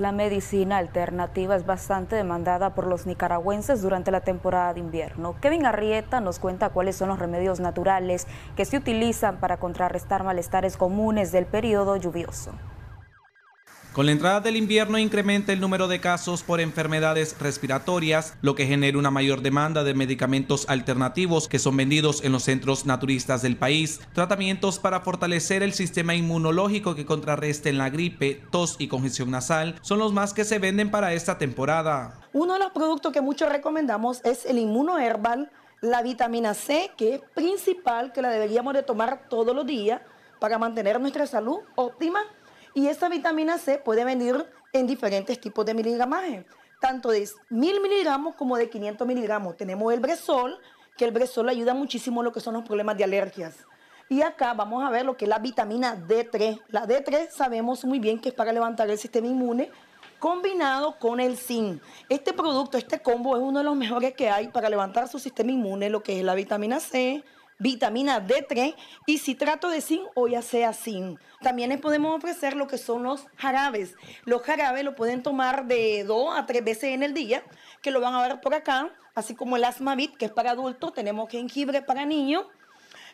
La medicina alternativa es bastante demandada por los nicaragüenses durante la temporada de invierno. Kevin Arrieta nos cuenta cuáles son los remedios naturales que se utilizan para contrarrestar malestares comunes del periodo lluvioso. Con la entrada del invierno incrementa el número de casos por enfermedades respiratorias, lo que genera una mayor demanda de medicamentos alternativos que son vendidos en los centros naturistas del país, tratamientos para fortalecer el sistema inmunológico que contrarresten la gripe, tos y congestión nasal son los más que se venden para esta temporada. Uno de los productos que muchos recomendamos es el inmunoherbal, la vitamina C, que es principal, que la deberíamos de tomar todos los días para mantener nuestra salud óptima y esa vitamina C puede venir en diferentes tipos de miligramaje, tanto de 1000 miligramos como de 500 miligramos. Tenemos el Bresol, que el Bresol ayuda muchísimo en lo que son los problemas de alergias. Y acá vamos a ver lo que es la vitamina D3. La D3 sabemos muy bien que es para levantar el sistema inmune combinado con el zinc. Este producto, este combo es uno de los mejores que hay para levantar su sistema inmune, lo que es la vitamina C, vitamina D3 y si trato de zinc o ya sea zinc. También les podemos ofrecer lo que son los jarabes. Los jarabes lo pueden tomar de dos a tres veces en el día, que lo van a ver por acá, así como el Asmavit, que es para adultos, tenemos jengibre para niños,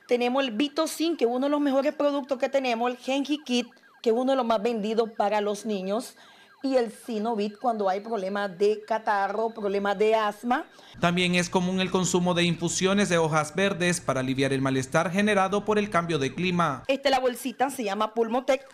tenemos el Vitocin, que es uno de los mejores productos que tenemos, el Genji Kit, que es uno de los más vendidos para los niños y el Sinovit cuando hay problemas de catarro, problemas de asma. También es común el consumo de infusiones de hojas verdes para aliviar el malestar generado por el cambio de clima. Esta la bolsita se llama Pulmotec.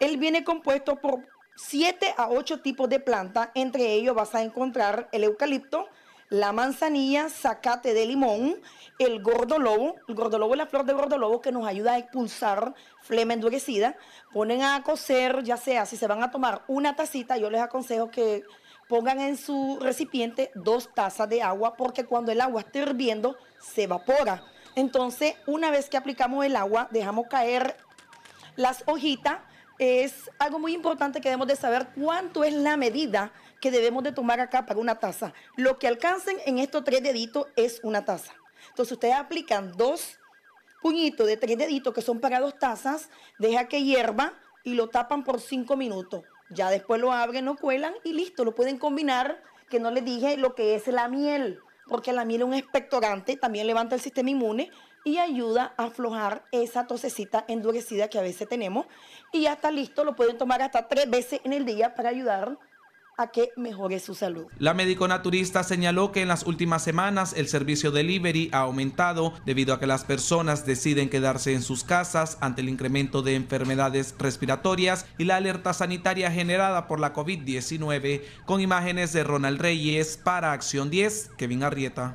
Él viene compuesto por 7 a 8 tipos de plantas, entre ellos vas a encontrar el eucalipto, la manzanilla, zacate de limón, el gordolobo, el gordolobo es la flor de gordolobo que nos ayuda a expulsar flema endurecida, ponen a cocer, ya sea si se van a tomar una tacita, yo les aconsejo que pongan en su recipiente dos tazas de agua porque cuando el agua esté hirviendo se evapora. Entonces, una vez que aplicamos el agua, dejamos caer las hojitas es algo muy importante que debemos de saber cuánto es la medida que debemos de tomar acá para una taza. Lo que alcancen en estos tres deditos es una taza. Entonces ustedes aplican dos puñitos de tres deditos que son para dos tazas, deja que hierva y lo tapan por cinco minutos. Ya después lo abren, lo cuelan y listo, lo pueden combinar, que no les dije lo que es la miel porque la miel es un expectorante, también levanta el sistema inmune y ayuda a aflojar esa tosecita endurecida que a veces tenemos. Y ya está listo, lo pueden tomar hasta tres veces en el día para ayudar a que mejore su salud. La médico naturista señaló que en las últimas semanas el servicio delivery ha aumentado debido a que las personas deciden quedarse en sus casas ante el incremento de enfermedades respiratorias y la alerta sanitaria generada por la COVID-19 con imágenes de Ronald Reyes para Acción 10, Kevin Arrieta.